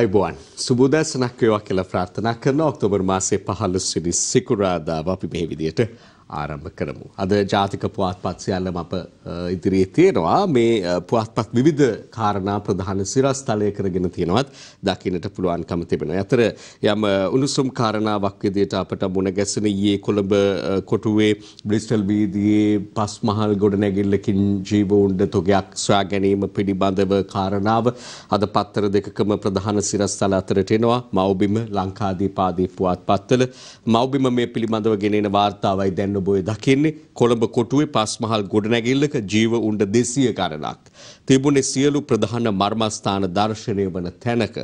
අයිබෝන් සුබුදැසනක් වේවා කියලා ප්‍රාර්ථනා කරන ඔක්තෝබර් මාසේ 15 වෙනි සිකුරාදා අපි මේ විදියට ආරම්භ කරමු. අද ජාතික පුවත්පත් සියල්ලම අප ඉදිරියේ තියෙනවා. මේ පුවත්පත් විවිධ කාරණා ප්‍රධාන සිරස්තලය කරගෙන තියෙනවත් දකින්නට පුළුවන්කම තිබෙනවා. අතර යම් උණුසුම් කාරණාවක් විදිහට අපට මුණ ගැසෙන ඊයේ කොළඹ කොටුවේ බ්‍රිස්ටල් වීදියේ පස්මහල් ගොඩනැගිල්ලකින් ජීව උණ්ඩ තොගයක් සොයා ගැනීම පිළිබඳව කාරණාව අද පත්තර දෙකකම ප්‍රධාන සිරස්තල අතරට එනවා. මව්බිම ලංකාදීපාදී පුවත්පත්වල මව්බිම මේ පිළිබඳව ගෙනෙන වාර්තාවයි දැන් කොළඹය දකින්නේ කොළඹ කොටුවේ පස්මහල් ගොඩනැගිල්ලක ජීව උණ්ඩ දෙසිය ගණනක්. තිබුණේ සියලු ප්‍රධාන මර්මස්ථාන දර්ශනය වන තැනක.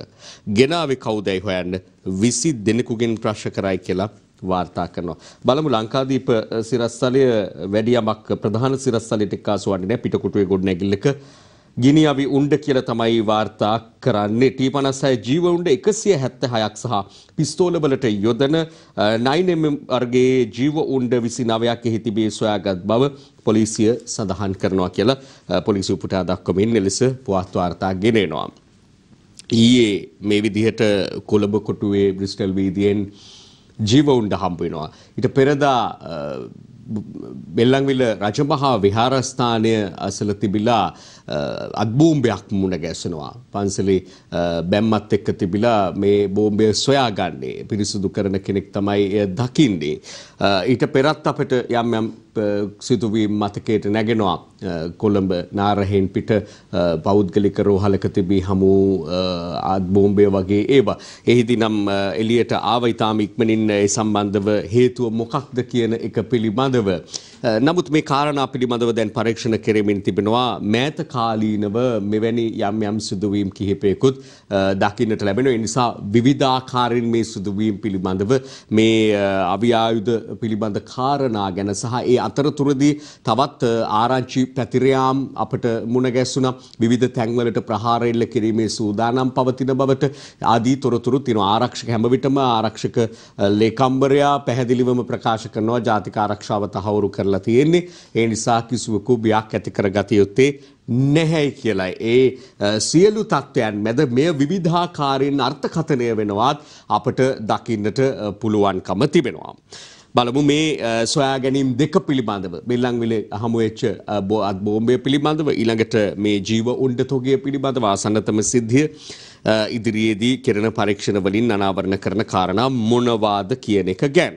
ගෙනාවේ කවුදැයි හොයන්න විසි දෙනෙකුගෙන් ප්‍රශ් කරයි කියලා වාර්තා කරනවා. බලමු ලංකාදීප සිරස්සලය වැඩියමක් ප්‍රධාන සිරස්සලයට එක්කාසු වන්නේ නැහැ පිටකොටුවේ ගොඩනැගිල්ලක ගිනිියවි උන්ඩ කියල තමයි වාර්තා කරන්නේ ටී පනස්සයි ජීවඋන්ඩ එකසිය හැත්ත හයක් සහ පිස්තෝලබලට යොදන නයිනම අර්ගේ ජීව උන්ඩ විසි නවයක් එහිතිබේ සොයාගත් බව පොලිසිය සඳහන් කරනවා කියලා පොලිසි උපුටා දක්කොමින් එලෙස පුවත්වාර්තා ගෙනෙනවා. ඊයේ මේ විදිහට කොළඹ කොටුවේ බ්‍රිස්ටල් වීදියෙන් ජීවඋන්ඩ හම්පුවෙනවා. ඉට පෙරදා බෙල්ලංවිල රජමහා විහාරස්ථානය අසල තිබිලා අත්බූම්භයක් මුණ ගැසනවා. පන්සලි බැම්මත් එක්ක තිබිලා මේ බෝම්බය සොයාගන්නේ පිරිසුදු කරන කෙනෙක් තමයි එය දකින්නේ. ඊට පෙරත් අපට යම් යම් සිතුවීම් මතකයට නැගෙනවා. කොළඹ නාරහෙන් පිට පෞද්ගලික රෝහලක තිබී හමු ආත් බෝම්බය වගේ ඒවා. එහිදි නම් එලියට ආවයිතාම ඉක්මනින් ඒ සම්බන්ධව හේතුව මොකක්ද කියන එක පිළිබඳව. නමුත් මේ කාරණා පිළිබඳව දැන් පරීක්ෂණ කෙරෙමින් තිබෙනවා මෑත කාලීනව මෙවැනි යම් යම් සිදුවීම් කිහිපයකුත් දකින්නට ලැබෙන නිසා විවිධාකාරයෙන් මේ සිදුවීම් පිළිබඳව මේ අවියායුධ පිළිබඳ කාරණා ගැන සහ ඒ අතරතුරදී තවත් ආරංචි පැතිරයාම් අපට මුණගැස්සුන විධ තැන්වලට ප්‍රහාරෙල්ල කිරීමේ සූදානම් පවතින බවට ආදී තොරතුරු තින ආරක්ෂක හැමවිටම ආරක්ෂක ලේකම්බරයා පැහැදිලිවම ප්‍රකාශ කරනවා ජාතික ආරක්ෂාව තහවුරු කරලා තියෙන්නේ ඒ නිසා කිසිවකු බියක් ඇති කර ගතයුත්තේ නැහැයි කියලා. ඒ සියලු තත්ත්වයන් මැද මෙය විවිධාකාරයෙන් අර්ථකථනය වෙනවත් අපට දකින්නට පුළුවන්කම තිබෙනවා. බලමු මේ සොයා ගැනීම් දෙක පිළිබඳව බෙල්ලංවිල හමුවෙච්ච බෝත් බෝම්බය පිළිබඳව ඊළඟට මේ ජීව උණ්ඩ තොගය පිළිබඳව ආසන්නතම සිද්ධිය ඉදිරියේදී කෙරෙන පරීක්ෂණ වලින් අනාවරණ කරන කාරණා මොනවාද කියන එක ගැන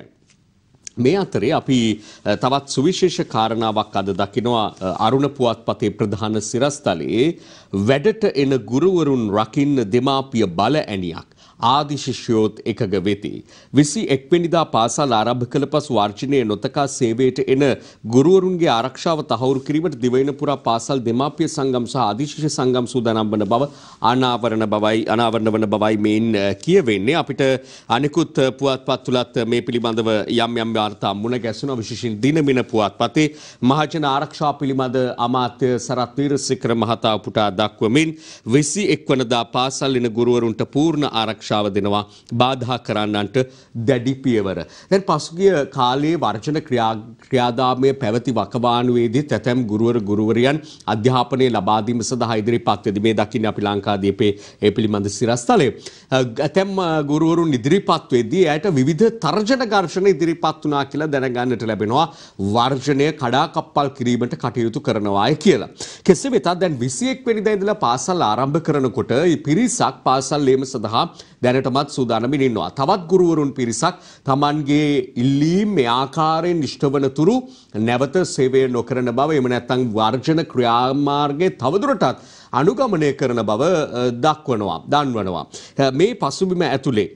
මේ අතරේ අපි තවත් සුවිශේෂ කාරණාවක් අද දකිනවා අරුණ පුවත්පතේ ප්‍රධාන සිරස්තලයේ වැඩට එන ගුරුවරුන් රකින්න දෙමාපිය බල ඇණියක් ආදි ශිෂ්‍යයෝත් එකඟ වෙති. 21 වෙනිදා පාසල් ආරම්භ කළ පසු වර්ජිනයේ නොතකා සේවයට එන ගුරුවරුන්ගේ ආරක්ෂාව තහවුරු කිරීමට දිවයින පුරා පාසල් දෙමාපිය සංගම් සහ ආදිශිෂ්‍ය සංගම් සූදානම් වන බව අනාවරණ බවයි අනාවරණ වන බවයි මේන් uh, කියවෙන්නේ. අපිට අනිකුත් uh, පුවත්පත් තුලත් uh, මේ පිළිබඳව යම් යම් වාර්තා මුණ ගැසෙනවා විශේෂයෙන් දිනමින පුවත්පතේ මහජන ආරක්ෂා පිළිබඳ අමාත්‍ය සරත් වීරසිකර මහතා පුටා දක්වමින් 21 වනදා පාසල් ඉන ගුරුවරුන්ට පූර්ණ ආරක්ෂා ආරක්ෂාව දෙනවා බාධා කරන්නන්ට දැඩි පියවර. දැන් පසුගිය කාලයේ වර්ජන ක්‍රියාදාමය පැවති වකවානුවේදී තැතැම් ගුරුවර ගුරුවරියන් අධ්‍යාපනය ලබා දීම සඳහා ඉදිරිපත් වෙදි මේ දකින්නේ අපි ලංකාදීපේ ඒ පිළිබඳ සිරස්තලය. ඇතැම් ගුරුවරුන් ඉදිරිපත් වෙද්දී ඇයට විවිධ තර්ජන ඝර්ෂණ ඉදිරිපත් වුණා කියලා දැනගන්නට ලැබෙනවා. වර්ජණය කඩාකප්පල් කිරීමට කටයුතු කරනවාය කියලා. කෙසේ වෙතත් දැන් 21 වෙනිදා ඉඳලා පාසල් ආරම්භ කරනකොට පිරිසක් පාසල් ලේම සඳහා දැනටමත් සූදානමින් ඉන්නවා. තවත් ගුරුවරුන් පිරිසක් තමන්ගේ ඉල්ලීම් මේ ආකාරයෙන් නිෂ්ඨවන තුරු නැවත සේවය නොකරන බව එහෙම නැත්නම් වර්ජන ක්‍රියාමාර්ගයේ තවදුරටත් අනුගමනය කරන බව දක්වනවා, දන්වනවා. මේ පසුබිම ඇතුලේ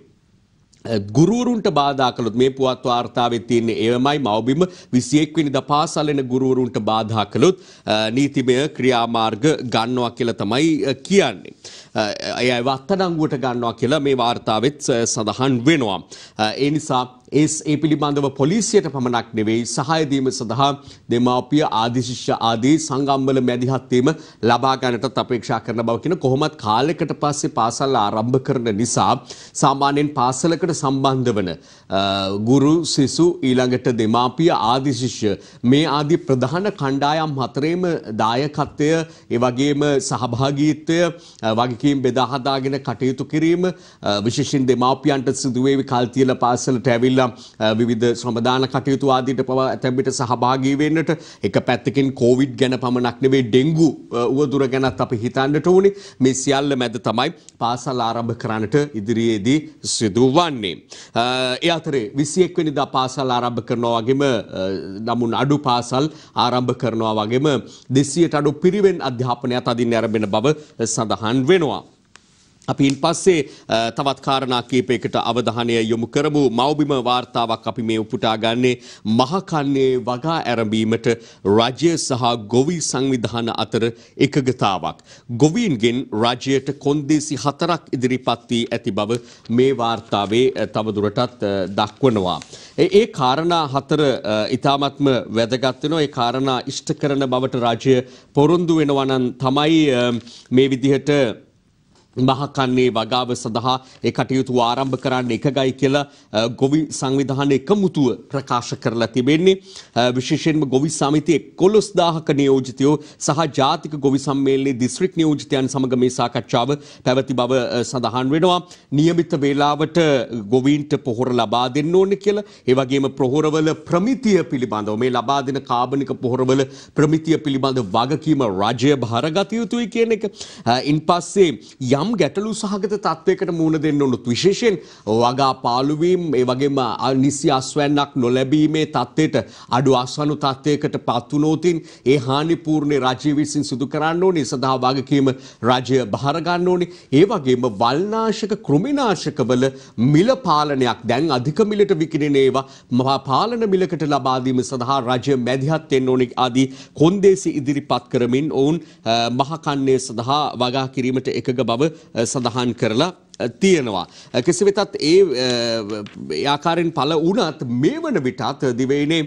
ගුරුවරුන්ට බාධා කළොත් මේ පුවත් වාර්තාවේ තියෙන ඒවමයි මව්බිම 21 වෙනිදා පාසලෙන ගුරුවරුන්ට බාධා කළොත් නීතිමය ක්‍රියාමාර්ග ගන්නවා කියලා තමයි කියන්නේ. ඒ අයව අත්අඩංගුවට ගන්නවා කියලා මේ වාර්තාවෙත් සඳහන් වෙනවා. ඒ නිසා ඒස් ඒ පිළිබඳව පොලිසියට පමණක් නෙවෙයි සහායදීම සඳහා දෙමාපිය ආදිශිෂ්‍ය ආදී සංගම්බල මැදිහත්වීම ලබා ගන්නටත් අපේක්ෂා කරන බව කියන කොහොමත් කාලෙකට පස්සේ පාසල් ආරම්භ කරන නිසා සාමාන්‍යයෙන් පාසලකට සම්බන්ධ වන ගුරු සිසු ඊළඟට දෙමාපිය ආදිශිෂ්‍ය මේ ආදී ප්‍රධාන කණ්ඩායම් හතරේම දායකත්වය ඒ වගේම සහභාගීත්වය වගකීම් බෙදා හදාගෙන කටයුතු කිරීම විශේෂයෙන් දෙමාපියන්ට සිදුවේවි කල්තියල පාසලට ඇවිල්ලා ඉඳම් විවිධ ශ්‍රමදාන කටයුතු ආදීට පවා ඇතැම්බිට සහභාගී වෙන්නට එක පැත්තකින් කෝවිඩ් ගැන පමණක් නෙවෙයි ඩෙංගු උවදුර ගැනත් අපි හිතන්නට ඕනේ මේ සියල්ල මැද තමයි පාසල් ආරම්භ කරන්නට ඉදිරියේදී සිදු වන්නේ. ඒ අතරේ 21 වෙනිදා පාසල් ආරම්භ කරනවා වගේම නමුන් අඩු පාසල් ආරම්භ කරනවා වගේම 200ට අඩු පිරිවෙන් අධ්‍යාපනයත් අදින්න ආරම්භ බව සඳහන් වෙනවා. අපි ඉන් පස්සේ තවත් කාරණා කීපයකට අවධානය යොමු කරමු මව්බිම වාර්තාවක් අපි මේ උපුටා ගන්නේ මහකන්නේ වගා ඇරඹීමට රජය සහ ගොවි සංවිධාන අතර එකගතාවක් ගොවීන්ගෙන් රජයට කොන්දේසි හතරක් ඉදිරිපත් වී ඇති බව මේ වාර්තාවේ තවදුරටත් දක්වනවා ඒ කාරණා හතර ඊ타මත්ම වැදගත් වෙනවා ඒ කාරණා ඉෂ්ට කරන බවට රජය පොරොන්දු වෙනවා නම් තමයි මේ විදිහට මහකන්නේ වගාව සඳහා ඒ කටයුතු ආරම්භ කරන්න එකගයි කියලා ගොවි සංවිධානය එකමුතුව ප්‍රකාශ කරලා තිබෙන්නේ විශේෂයෙන්ම ගොවි සමිතිය 11000ක නියෝජිතයෝ සහ ජාතික ගොවි සම්මේලනයේ දිස්ත්‍රික් නියෝජිතයන් සමග මේ සාකච්ඡාව පැවති බව සඳහන් වෙනවා નિયમિત වේලාවට ගොවීන්ට පොහොර ලබා දෙන්න ඕනේ කියලා ඒ වගේම ප්‍රහොරවල ප්‍රමිතිය පිළිබඳව මේ ලබා දෙන කාබනික පොහොරවල ප්‍රමිතිය පිළිබඳ වගකීම රජය භාරගත යුතුයි කියන එක ඉන්පස්සේ යම් ගැටලු සහගත තත්ත්වයකට මුහුණ දෙන්න උනොත් විශේෂයෙන් වගා පාළුවීම් ඒ වගේම නිසි අස්වැන්නක් නොලැබීමේ තත්ත්වයට අඩු අස්වනු තත්ත්වයකට පත් වුණොතින් ඒ හානි පූර්ණේ රජය විසින් සිදු කරන්න ඕනේ සදා වගකීම රජය බහර ගන්න ඕනේ ඒ වගේම වල්නාශක කෘමිනාශකවල මිල පාලනයක් දැන් අධික මිලට විකිණෙන ඒවා පාලන මිලකට ලබා දීම සඳහා රජය මැදිහත් වෙන්න ඕනේ ආදී කොන්දේසි ඉදිරිපත් කරමින් ඔවුන් මහකන්නේ සඳහා වගා කිරීමට එකග බව සඳහන් කරලා තියෙනවා. කෙසි වෙතත් ඒ ආකාරයෙන් පළ වුණත් මේ වන විටත් දිවයිනේ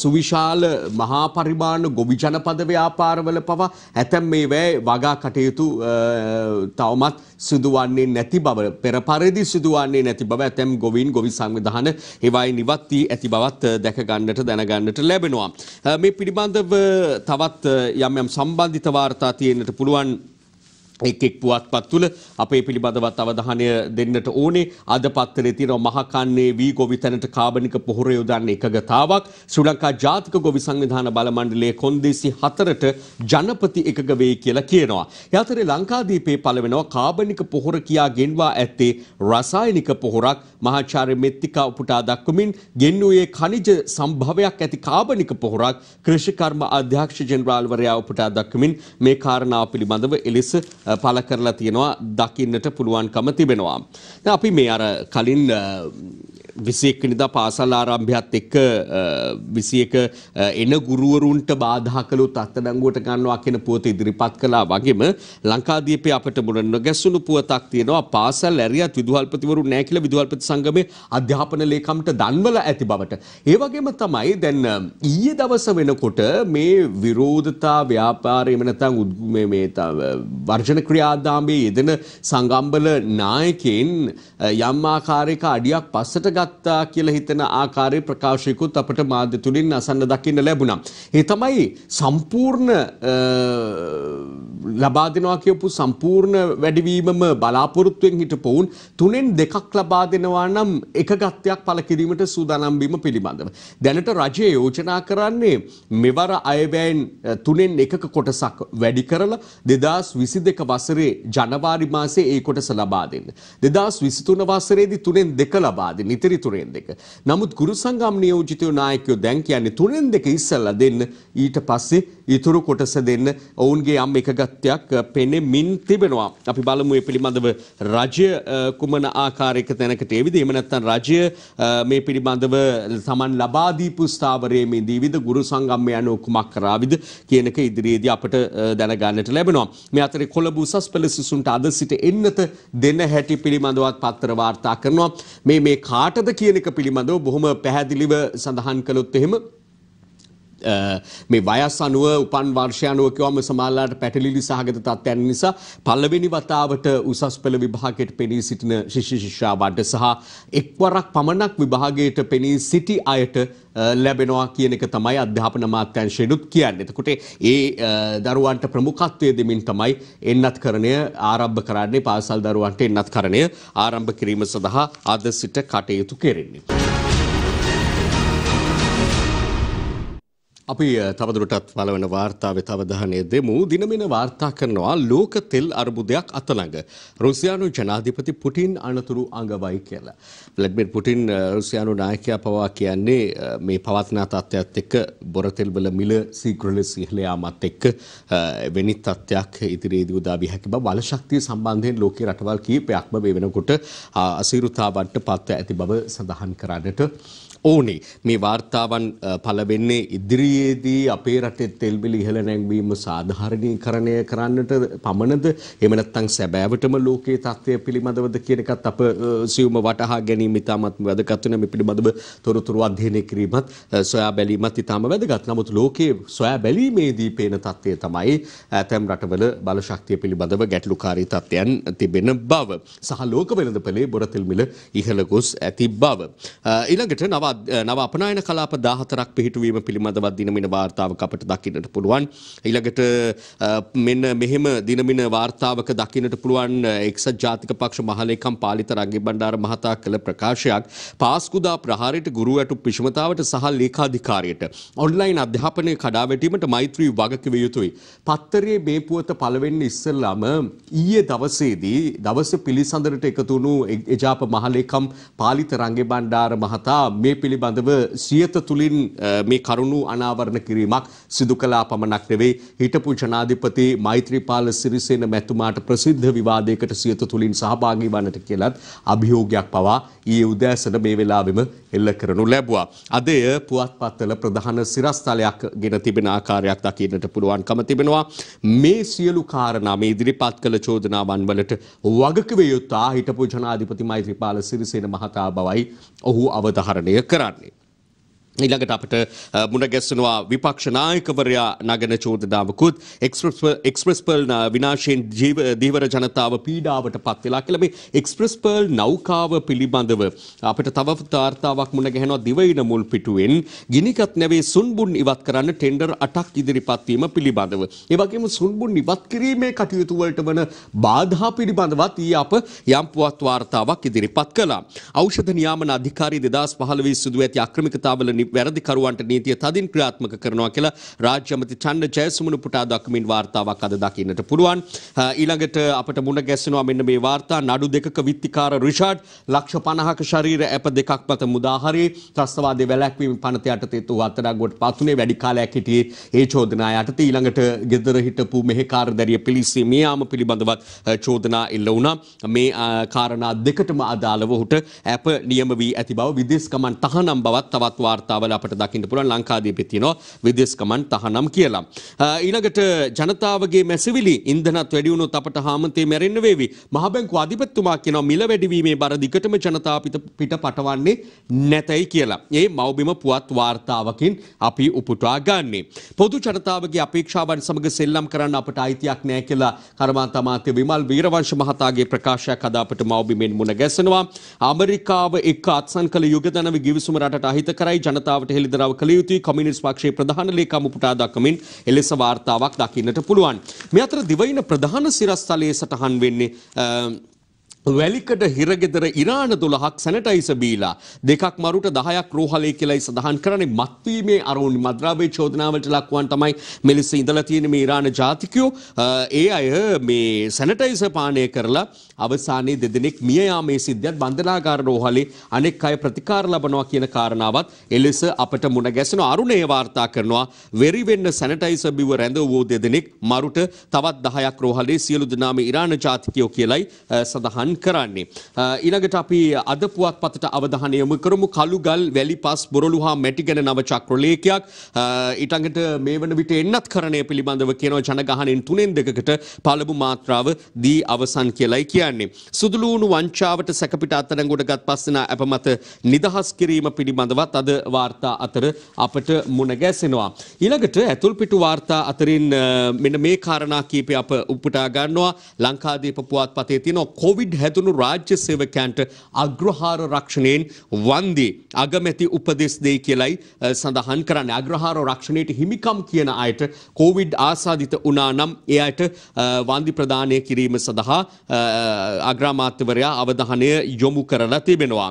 සුවිශාල මහා පරිමාණ ගොවි ජනපද ව්‍යාපාරවල පවා ඇතැම් මේවැ වගා කටයුතු තවමත් සිදුවන්නේ නැති බව පෙර පරිදි සිදුවන්නේ නැති බව ඇතැම් ගොවින් ගොවි සංවිධාන ඒවායි නිවත් වී ඇති බවත් දැක ගන්නට දැනගන්නට ලැබෙනවා. මේ පිළිබඳව තවත් යම් යම් සම්බන්ධිත වාර්තා තියෙන්නට පුළුවන් එක් එක් පුවත්පත් තුළ අපේ පිළිබඳවත් අවධානය දෙන්නට ඕනේ අද පත්තරේ තියෙනවා මහකන්නේ වී ගොවිතැනට කාබනික පොහොර යොදන්න එකගතාවක් ශ්‍රී ලංකා ජාතික ගොවි සංවිධාන බල මණ්ඩලයේ කොන්දේසි 4ට ජනපති එකග වෙයි කියලා කියනවා. ඒ අතරේ ලංකාදීපේ පළවෙනවා කාබනික පොහොර කියා ගෙන්වා ඇත්තේ රසායනික පොහොරක් මහාචාර්ය මෙත්තිකා උපුටා දක්වමින් ගෙන්වුවේ ಖನಿජ සම්භවයක් ඇති කාබනික පොහොරක් කෘෂිකර්ම අධ්‍යක්ෂ ජෙනරාල්වරයා උපුටා දක්වමින් මේ කාරණාව පිළිබඳව එලෙස පළ කරලා තියෙනවා දකින්නට පුළුවන්කම තිබෙනවා. අපි මේ අර කලින් විසියෙක්කනිදා පාසල් ආරම්භයත් එක්ක විසියක එන ගුරුවරුන්ට බාධාකලොත් අත්තඩංගුවට ගන්නවා කියන පුවත ඉදිරිපත් කළා වගේම ලංකාදීපේ අපට මුණ නොගැස්සුණු පුවතක් තියෙනවා පාසල් ඇරියත් විදුහල්පතිවරු නැහැ කියලා විදුහල්පති සංගමේ අධ්‍යාපන ලේකම්ට දන්වලා ඇති බවට. ඒ වගේම තමයි දැන් ඊයේ දවස වෙනකොට මේ විරෝධතා ව්‍යාපාරය එහෙම නැත්නම් මේ මේ වර්ජන ක්‍රියාදාමයේ යෙදෙන සංගම්බල නායකයන් යම් ආකාරයක අඩියක් පස්සට ගත්තා කියලා හිතෙන ආකාරයේ ප්‍රකාශයකුත් අපට මාධ්‍ය තුලින් අසන්න දකින්න ලැබුණා. ඒ තමයි සම්පූර්ණ ලබා දෙනවා කියපු සම්පූර්ණ වැඩිවීමම බලාපොරොත්තුෙන් හිටපොවුන් තුනෙන් දෙකක් ලබා දෙනවා නම් එක ගත්තයක් පළ කිරීමට සූදානම් වීම පිළිබඳව. දැනට රජය යෝජනා කරන්නේ මෙවර අයවැයෙන් තුනෙන් එකක කොටසක් වැඩි කරලා 2022 වසරේ ජනවාරි මාසයේ ඒ කොටස ලබා දෙන්න. 2023 වසරේදී තුනෙන් දෙක ලබා දෙන්න. පිරිතුරෙන් දෙක. නමුත් ගුරු සංගම් නියෝජිතයෝ නායකයෝ දැන් කියන්නේ තුනෙන් දෙක ඉස්සල්ලා දෙන්න ඊට පස්සේ ඉතුරු කොටස දෙන්න ඔවුන්ගේ යම් එකගත්යක් පෙනෙමින් තිබෙනවා. අපි බලමු මේ පිළිබඳව රජය කුමන ආකාරයක තැනකට එවිද එහෙම නැත්නම් රජය මේ පිළිබඳව සමන් ලබා දීපු ස්ථාවරයේදී විද ගුරු සංගම්ය යන කුමක් කරාවිද කියන එක ඉදිරියේදී අපට දැනගන්නට ලැබෙනවා. මේ අතරේ කොළඹ උසස් පෙළ සිසුන්ට අද සිට එන්නත දෙන හැටි පිළිබඳවත් පත්‍ර වාර්තා කරනවා. මේ මේ කාට නරකද කියන එක පිළිබඳව බොහොම පැහැදිලිව සඳහන් කළොත් එහෙම මේ වයස් අනුව උපන් වර්ෂය අනුව කිව්වම සමාජලාට පැටලිලි සහගත තත්ත්වයන් නිසා පළවෙනි වතාවට උසස් පෙළ විභාගයට පෙනී සිටින ශිෂ්‍ය ශිෂ්‍යාවන්ට සහ එක්වරක් පමණක් විභාගයට පෙනී සිටි අයට ලැබෙනවා කියන එක තමයි අධ්‍යාපන අමාත්‍යංශයනුත් කියන්නේ. එතකොට ඒ දරුවන්ට ප්‍රමුඛත්වය දෙමින් තමයි එන්නත් කරණය ආරම්භ කරන්නේ පාසල් දරුවන්ට එන්නත් කරණය ආරම්භ කිරීම සඳහා අද සිට කටයුතු කෙරෙන්නේ. අපි තවදුරටත් වලවන වාර්තාවේ තවධානය දෙමු දිනමින වාර්තා කරනවා ලෝක තෙල් අර්බුදයක් අතළඟ. රුසියානු ජනාධිපති පුටින් අනතුරු අඟවයි කියලා. ්ලඩ්මිර් පුටින් රුසියානු නායකයා පවා කියන්නේ මේ පවත්නා තත්ත්වයක් එක්ක බොරතෙල්වල මිල සීග්‍රල සිහලයාමත් එක්ක වෙනි තත්ත්වයක් ඉදිරියේදී උදාවිය හැකි බව බලශක්තිය සම්බන්ධයෙන් ලෝකයේ රටවල් කීපයක්ම මේ වෙනකොට අසීරුතාවන්ට පත්ව ඇති බව සඳහන් කරන්නට ඕනේ. මේ වාර්තාවන් පළවෙන්නේ ඉදිරියේදී අපේ රටේ තෙල් බිල ඉහළ නැංවීම සාධාරණීකරණය කරන්නට පමණද එහෙම නැත්නම් සැබෑවටම ලෝකයේ තත්ත්වය පිළිබඳවද කියන එකත් අප සියුම වටහා ගැනීම ඉතාමත් වැදගත් වෙනවා. මේ පිළිබඳව තොරතුරු අධ්‍යයනය කිරීමත් සොයා බැලීමත් ඉතාම වැදගත්. නමුත් ලෝකයේ සොයා බැලීමේදී පේන තත්ත්වය තමයි ඇතැම් රටවල බලශක්තිය පිළිබඳව ගැටලුකාරී තත්ත්වයන් තිබෙන බව. සහ ලෝක වෙළඳපොලේ බොරතෙල් මිල ඉහළ ගොස් ඇති බව. ඊළඟට නව නව අපනයන කලාප 14ක් පිහිටුවීම පිළිබඳව දිනමින වාර්තාවක් අපට දකින්නට පුළුවන්. ඊළඟට මෙන්න මෙහෙම දිනමින වාර්තාවක දකින්නට පුළුවන් එක්සත් ජාතික පක්ෂ මහලේකම් පාලිත රංගි බණ්ඩාර මහතා කළ ප්‍රකාශයක් පාස්කුදා ප්‍රහාරයට ගුරු ඇටු පිෂමතාවට සහ ලේකාධිකාරියට ඔන්ලයින් අධ්‍යාපනය කඩා වැටීමට මෛත්‍රී වගකිව යුතුයි. පත්තරේ බේපුවත පළවෙන්න ඉස්සෙල්ලාම ඊයේ දවසේදී දවස පිළිසඳරට එකතු වුණු එජාප මහලේකම් පාලිත රංගි බණ්ඩාර මහතා මේ පිළිබඳව සියත තුළින් මේ කරුණු අනාවරණ කිරීමක් සිදු කළා පමණක් නෙවෙයි හිටපු ජනාධිපති මෛත්‍රීපාල සිරිසේන මැතිතුමාට ප්‍රසිද්ධ විවාදයකට සියත තුළින් සහභාගී වන්නට කියලත් අභියෝගයක් පවා ඊයේ උදෑසන මේ වෙලාවෙම එල්ල කරනු ලැබුවා. අද එය පුවත්පත්වල ප්‍රධාන සිරස්තලයක් ගෙන තිබෙන ආකාරයක් දකින්නට පුළුවන්කම තිබෙනවා. මේ සියලු කාරණා මේ ඉදිරිපත් කළ චෝදනාවන් වලට වගකිව යුත්තා හිටපු ජනාධිපති මෛත්‍රීපාල සිරිසේන මහතා බවයි ඔහු අවධාරණය කරන්නේ. ඊළඟට අපට මුණගැස්සනවා විපක්ෂ නායකවරයා නගන චෝදනාවකුත් එක්ස්ප්‍රස් පර්ල් විනාශයෙන් දීවර ජනතාව පීඩාවට පත් වෙලා කියලා මේ එක්ස්ප්‍රස් පර්ල් නෞකාව පිළිබඳව අපිට තව තාර්තාවක් මුණ ගැහෙනවා දිවයින මුල් පිටුවෙන් ගිනිගත් නැවේ සුන්බුන් ඉවත් කරන්න ටෙන්ඩර් 8ක් ඉදිරිපත් වීම පිළිබඳව ඒ වගේම සුන්බුන් ඉවත් කිරීමේ කටයුතු වලට වන බාධා පිළිබඳවත් ඊ අප යම් පුවත් වාර්තාවක් ඉදිරිපත් කළා ඖෂධ නියාමන අධිකාරී 2015 සිදුව ඇති අක්‍රමිකතාවල වැරදිකරුවන්ට නීතිය තදින් ක්‍රියාත්මක කරනවා කියලා රාජ්‍ය අමති චන්න ජයසුමන පුටා දක්මින් වාර්තාවක් අද දකින්නට පුළුවන්. ඊළඟට අපට මුණ ගැස්සෙනවා මෙන්න මේ වාර්තා නඩු දෙකක විත්තිකාර රිෂාඩ් ලක්ෂ 50ක ශරීර ඇප දෙකක් මත මුදා හරි ත්‍රස්තවාදී වැළැක්වීම පනත යටතේ තු අත්අඩංගුවට පත්ුනේ වැඩි කාලයක් හිටියේ ඒ චෝදනා යටතේ ඊළඟට ගෙදර හිටපු මෙහෙකාරදරිය පිලිසිය මේ ආම පිළිබඳවත් චෝදනා එල්ල වුණා. මේ කාරණා දෙකටම අදාළව ඔහුට ඇප නියම වී ඇති බව විදේශ ගමන් තහනම් බවත් තවත් වාර්තාවක් වාර්තාවල අපට දකින්න පුළුවන් ලංකාදීපේ තියෙනවා විදේශ ගමන් තහනම් කියලා. ඊළඟට ජනතාවගේ මැසිවිලි ඉන්ධනත් වැඩි වුණොත් අපට හාමන්තේ මැරෙන්න වේවි. මහ බැංකුව අධිපතිතුමා කියනවා මිල වැඩිවීමේ බර දිගටම ජනතාව පිට පටවන්නේ නැතයි කියලා. ඒ මව්බිම පුවත් වාර්තාවකින් අපි උපුටා ගන්නේ. පොදු ජනතාවගේ අපේක්ෂාවන් සමග සෙල්ලම් කරන්න අපට අයිතියක් නැහැ කියලා කර්මාන්ත අමාත්‍ය විමල් වීරවංශ මහතාගේ ප්‍රකාශයක් අදාපට මව්බිමෙන් මුණ ගැසෙනවා. ඇමරිකාව එක් අත්සන් කළ යුගදනව ගිවිසුම රටට අහිත කරයි ජනතාව වාර්තාවට හෙළිදරව් කළ යුතුයි කොමියුනිස්ට් පක්ෂයේ ප්‍රධාන ලේකම් උපුටා දක්වමින් එලෙස වාර්තාවක් දකින්නට පුළුවන්. මේ අතර දිවයින ප්‍රධාන සිරස්තලයේ සටහන් වෙන්නේ වැලිකට හිරගෙදර ඉරාණ දොළහක් සැනටයිස බීලා දෙකක් මරුට දහයක් රෝහලේ කියලයි සඳහන් කරන්නේ මත්වීමේ අරවුන් මද්‍රාවේ චෝදනාවට ලක්වන් තමයි මෙලෙස ඉඳලා තියෙන මේ ඉරාණ ජාතිකයෝ ඒ අය මේ සැනටයිස පානය කරලා අවසානයේ දෙදෙනෙක් මිය යාමේ සිද්ධියත් බන්ධනාගාර රෝහලේ අනෙක් අය ප්‍රතිකාර ලබනවා කියන කාරණාවත් එලෙස අපට මුණ ගැසෙන අරුණේ වාර්තා කරනවා වෙරි වෙන්න සැනටයිස බිව රැඳවූ දෙදෙනෙක් මරුට තවත් 10ක් රෝහලේ සියලු දෙනාම ඉරාණ ජාතිකයෝ කියලයි සඳහන් සටහන් කරන්නේ. ඊළඟට අපි අද පුවත්පතට අවධානය යොමු කරමු කළුගල් වැලිපස් බොරළු හා මැටි ගැන නව චක්‍රලේඛයක් ඊටඟට මේ වන විට එන්නත් කරණය පිළිබඳව කියනවා ජනගහනෙන් තුනෙන් දෙකකට පළමු මාත්‍රාව දී අවසන් කියලයි කියන්නේ. සුදුලූණු වංචාවට සැකපිට අත්අඩංගුවටගත් පස්සෙන අප මත නිදහස් කිරීම පිළිබඳවත් අද වාර්තා අතර අපට මුණ ගැසෙනවා. ඊළඟට ඇතුල් පිටු වාර්තා අතරින් මෙන්න මේ කාරණා කීපය අප උපුටා ගන්නවා ලංකාදීප පුවත්පතේ තියෙන කොවිඩ් හැදුණු රාජ්‍ය සේවකයන්ට අග්‍රහාර රක්ෂණයෙන් වන්දේ අගමැති උපදෙස් දෙයි කියලයි සඳහන් කරන්නේ. අග්‍රහාර රක්ෂණයට හිමිකම් කියන අයට කොවිඩ් ආසාදිත වුණා නම් ඒ අයට වන්දි ප්‍රදානය කිරීම සඳහා අග්‍රාමාත්‍යවරයා අවධානය යොමු කරලා තිබෙනවා.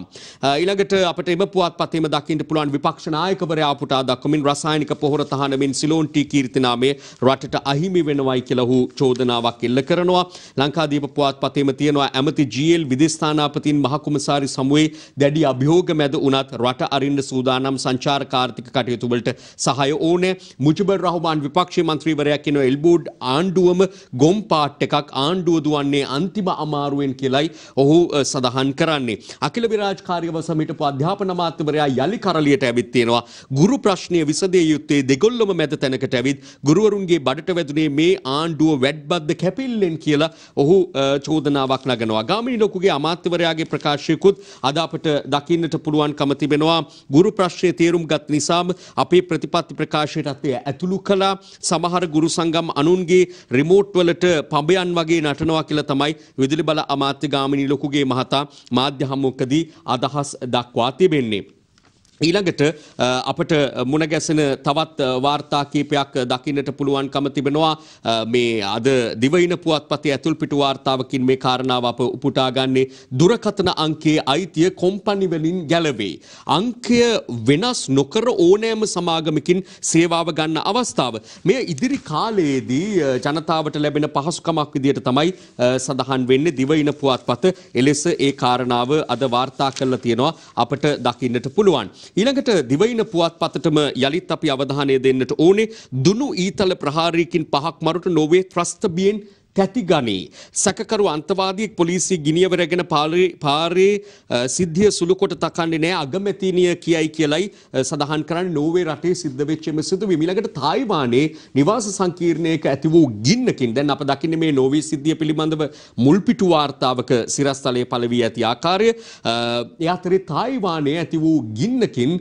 ඊළඟට අපට එම පුවත්පතේම දකින්න පුළුවන් විපක්ෂ නායකවරයා පුටා දක්වමින් රසායනික පොහොර තහනමින් සිලෝන් ටී කීර්තිනාමය රටට අහිමි වෙනවයි කියලා ඔහු චෝදනාවක් එල්ල කරනවා. ලංකාදීප පුවත්පතේම තියෙනවා ඇමති අගමැති ජීඑල් විදේශස්ථානාපතින් මහකුමසාරි සමුවේ දැඩි අභියෝග මැද උනත් රට අරින්න සූදානම් සංචාරකාර්ථික කටයුතු වලට සහාය ඕනේ මුජිබර් රහමාන් විපක්ෂයේ මන්ත්‍රීවරයා කියන එල්බෝඩ් ආණ්ඩුවම ගොම් පාට් එකක් ආණ්ඩුව දුවන්නේ අන්තිම අමාරුවෙන් කියලයි ඔහු සඳහන් කරන්නේ අකිල විරාජකාරියව සමීප අධ්‍යාපන අමාත්‍යවරයා යලි කරලියට ඇවිත් තියෙනවා ගුරු ප්‍රශ්නය විසඳිය යුත්තේ දෙගොල්ලම මැද තැනකට ඇවිත් ගුරුවරුන්ගේ බඩට වැදුනේ මේ ආණ්ඩුව වැඩ්බද්ද කැපිල්ලෙන් කියලා ඔහු චෝදනාවක් නගනවා ගාමිණි ලොකුගේ අමාත්‍යවරයාගේ ප්‍රකාශයකුත් අද අපට දකින්නට පුළුවන්කම තිබෙනවා ගුරු ප්‍රශ්නය තේරුම් ගත් නිසාම අපේ ප්‍රතිපත්ති ප්‍රකාශයටත් එය ඇතුළු කළා සමහර ගුරු සංගම් අනුන්ගේ රිමෝට් වලට පඹයන් වගේ නටනවා කියලා තමයි විදුලි බල අමාත්‍ය ගාමිණි ලොකුගේ මහතා මාධ්‍ය හමුවකදී අදහස් දක්වා තිබෙන්නේ ඊළඟට අපට මුණගැසෙන තවත් වාර්තා කීපයක් දකින්නට පුළුවන්කම තිබෙනවා මේ අද දිවයින පුවත්පතේ ඇතුල් පිටු වාර්තාවකින් මේ කාරණාව අප උපුටා ගන්නේ දුරකථන අංකයේ අයිතිය කොම්පැනි වලින් ගැලවේ. අංකය වෙනස් නොකර ඕනෑම සමාගමකින් සේවාව ගන්න අවස්ථාව. මේ ඉදිරි කාලයේදී ජනතාවට ලැබෙන පහසුකමක් විදියට තමයි සඳහන් වෙන්නේ දිවයින පුවත්පත. එලෙස ඒ කාරණාව අද වාර්තා කරලා තියෙනවා අපට දකින්නට පුළුවන්. ඊළඟට දිවයින පුවත්පතටම යලිත් අපි අවධානය දෙන්නට ඕනේ දුනු ඊතල ප්‍රහාරයකින් පහක් මරුට නොවේ ත්‍රස්ත බියෙන් තැති ගනී. සැකකරු අන්තවාදියෙක් පොලිසිය ගිනියවරගෙන පාරේ සිද්ධිය සුළුකොට තකන්නේ නෑ අගමැතිනිය කියයි කියලයි සඳහන් කරන්න නෝවේ රටේ සිද්ධ වෙච්චම සිදුවි මිලකට තායිවානේ නිවාස සංකීර්ණයක ඇති වූ ගින්නකින් දැන් අප දකින්න මේ නෝවේ සිද්ධිය පිළිබඳව මුල්පිටු වාර්තාවක සිරස්තලයේ පළ වී ඇති ආකාරය ඒ අතරේ තායිවානයේ ඇති වූ ගින්නකින්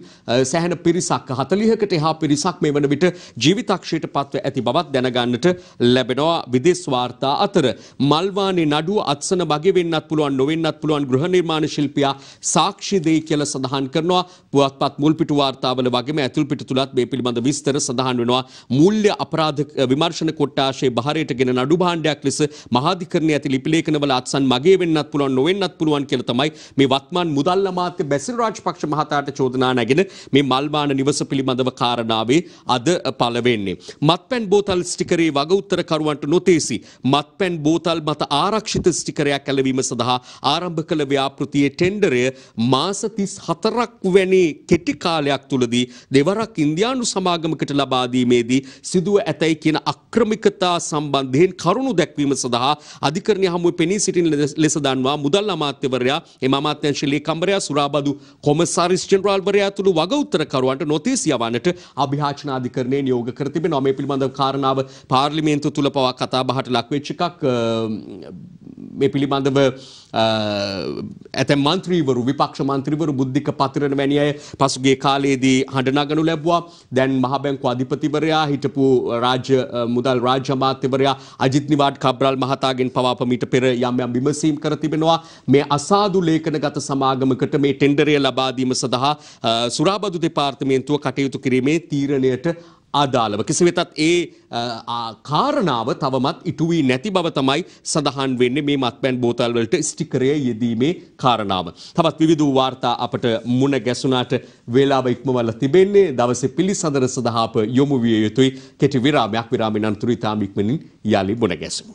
සැහැණ පිරිසක් 40කට එහා පිරිසක් මේ වන විට ජීවිතක්ෂයට පත්ව ඇති බවත් දැනගන්නට ලැබෙනවා විදේශ වාර්තා වාර්තා අතර මල්වානේ නඩුව අත්සන බගේ වෙන්නත් පුළුවන් නොවෙන්නත් පුළුවන් ගෘහ නිර්මාණ ශිල්පියා සාක්ෂි දෙයි කියලා සඳහන් කරනවා පුවත්පත් මුල්පිටු වාර්තාවල වගේම ඇතුල් පිට තුලත් මේ පිළිබඳ විස්තර සඳහන් වෙනවා මූල්‍ය අපරාධ විමර්ශන කොට්ටාශයේ බහරයට ගෙන නඩු භාණ්ඩයක් ලෙස මහාධිකරණය ඇති ලිපිලේඛනවල අත්සන් මගේ වෙන්නත් පුළුවන් නොවෙන්නත් පුළුවන් කියලා තමයි මේ වත්මන් මුදල් අමාත්‍ය බැසිල් රාජපක්ෂ මහතාට චෝදනා නැගෙන මේ මල්වාන නිවස පිළිබඳව කාරණාවේ අද පළවෙන්නේ. මත්පැන් බෝතල් ස්ටිකරේ වගඋත්තරකරුවන්ට නොතේසි මත්පැන් බෝතල් මත ආරක්ෂිත ස්ටිකරයක් ඇලවීම සඳහා ආරම්භ කළ ව්‍යාපෘතියේ ටෙන්ඩරය මාස 34ක් වැනි කෙටි කාලයක් තුලදී දෙවරක් ඉන්දියානු සමාගමකට ලබා දීමේදී සිදුව ඇතැයි කියන අක්‍රමිකතා සම්බන්ධයෙන් කරුණු දැක්වීම සඳහා අධිකරණය හමුවේ පෙනී සිටින ලෙස දන්වා මුදල් අමාත්‍යවරයා එම අමාත්‍යංශ ලේකම්වරයා සුරාබදු කොමසාරිස් ජෙනරාල්වරයා තුළු වගඋත්තරකරුවන්ට නොතිස් යවන්නට අභියාචන අධිකරණය නියෝග කර තිබෙනවා මේ පිළිබඳව කාරණාව පාර්ලිමේන්තුව තුල පවා කතා බහට ලක් වෙච්ච එකක් මේ පිළිබඳව ඇතැම් මන්ත්‍රීවරු විපක්ෂ මන්ත්‍රීවරු බුද්ධික පතිරණ වැනි අය පසුගිය කාලයේදී හඬනගනු ලැබුවා. දැන් මහා බැංකු අධිපතිවරයා හිටපු රාජ්‍ය මුදල් රාජ්‍ය අමාත්‍යවරයා අජිත් නිවාඩ් කබ්‍රල් මහතාගෙන් පවා පමීට පෙර යම් යම් විමසීම් කර තිබෙනවා. මේ අසාදු ලේඛනගත සමාගමකට මේ ටෙන්ඩරය ලබා දීම සඳහා සුරාබදු දෙපාර්තමේන්තුව කටයුතු කිරීමේ තීරණයට අදාළව. කෙසේ වෙතත් ඒ කාරණාව තවමත් ඉටු වී නැති බව තමයි සඳහන් වෙන්නේ මේ මත්පැන් බෝතල් වලට ස්ටිකරය යෙදීමේ කාරණාව. තවත් විවිධ වාර්තා අපට මුණ ගැසුණාට වේලාව ඉක්මවලා තිබෙන්නේ දවසේ පිළිසඳර සඳහා අප යොමු විය යුතුයි. කෙටි විරාමයක් විරාමෙන් අනතුරු ඉතාම ඉක්මනින් යලි මුණ ගැසෙමු.